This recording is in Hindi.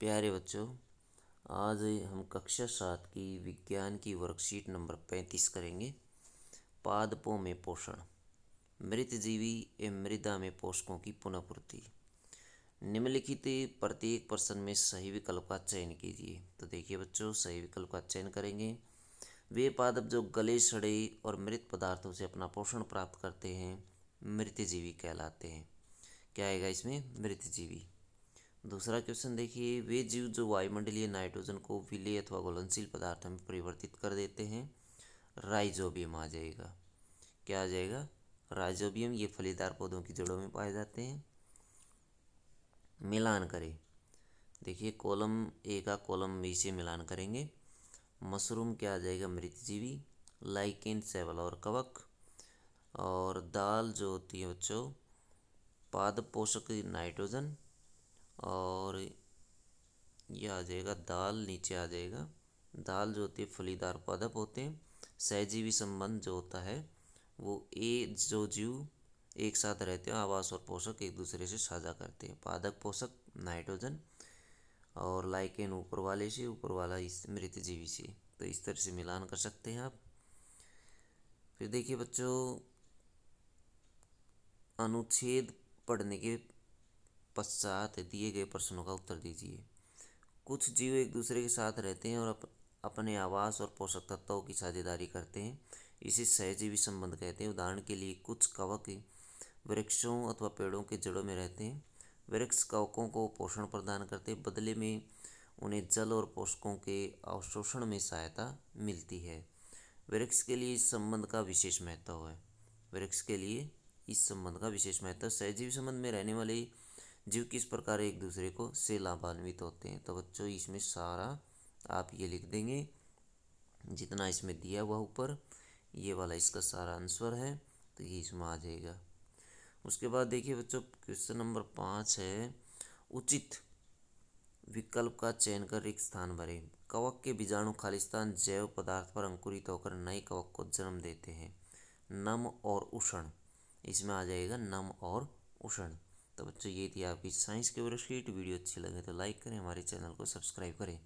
प्यारे बच्चों आज हम कक्षा सात की विज्ञान की वर्कशीट नंबर पैंतीस करेंगे पादपों में पोषण मृतजीवी एवं मृदा में पोषकों की पुनःपूर्ति निम्नलिखित प्रत्येक प्रश्न में सही विकल्प का चयन कीजिए तो देखिए बच्चों सही विकल्प का चयन करेंगे वे पादप जो गले सड़े और मृत पदार्थों से अपना पोषण प्राप्त करते हैं मृतजीवी कहलाते हैं क्या आएगा इसमें मृतजीवी दूसरा क्वेश्चन देखिए वे जीव जो वायुमंडलीय नाइट्रोजन को विलय अथवा घुलनशील पदार्थ में परिवर्तित कर देते हैं राइजोबियम आ जाएगा क्या आ जाएगा राइजोबियम ये फलीदार पौधों की जड़ों में पाए जाते हैं मिलान करें देखिए कॉलम ए का कॉलम बी से मिलान करेंगे मशरूम क्या आ जाएगा मृतजीवी लाइकेन सेवल और कवक और दाल जो होती है बच्चों पाद पोषक नाइट्रोजन और यह आ जाएगा दाल नीचे आ जाएगा दाल जो होती है फलीदार पादप होते हैं सहजीवी संबंध जो होता है वो ए जो जीव एक साथ रहते हैं आवास और पोषक एक दूसरे से साझा करते हैं पादक पोषक नाइट्रोजन और लाइकेन ऊपर वाले से ऊपर वाला इस जीवी से तो इस तरह से मिलान कर सकते हैं आप फिर देखिए बच्चों अनुच्छेद पढ़ने के पश्चात दिए गए प्रश्नों का उत्तर दीजिए कुछ जीव एक दूसरे के साथ रहते हैं और अप, अपने आवास और पोषक तत्वों की साझेदारी करते हैं इसे सहजीवी संबंध कहते हैं उदाहरण के लिए कुछ कवक वृक्षों अथवा पेड़ों के जड़ों में रहते हैं वृक्ष कवकों को पोषण प्रदान करते हैं बदले में उन्हें जल और पोषकों के अवशोषण में सहायता मिलती है वृक्ष के लिए इस संबंध का विशेष महत्व है वृक्ष के लिए इस संबंध का विशेष महत्व सहजीवी संबंध में रहने वाले जीव किस प्रकार एक दूसरे को से लाभान्वित होते हैं तो बच्चों इसमें सारा आप ये लिख देंगे जितना इसमें दिया हुआ ऊपर ये वाला इसका सारा आंसर है तो ये इसमें आ जाएगा उसके बाद देखिए बच्चों क्वेश्चन नंबर पाँच है उचित विकल्प का चयन कर एक स्थान भरे कवक के बीजाणु खालिस्तान जैव पदार्थ पर अंकुरित होकर नए कवक को जन्म देते हैं नम और उष्ण इसमें आ जाएगा नम और उष्ण तो बच्चों ये थी आपकी साइंस की ब्रशीट वीडियो अच्छी लगे तो लाइक करें हमारे चैनल को सब्सक्राइब करें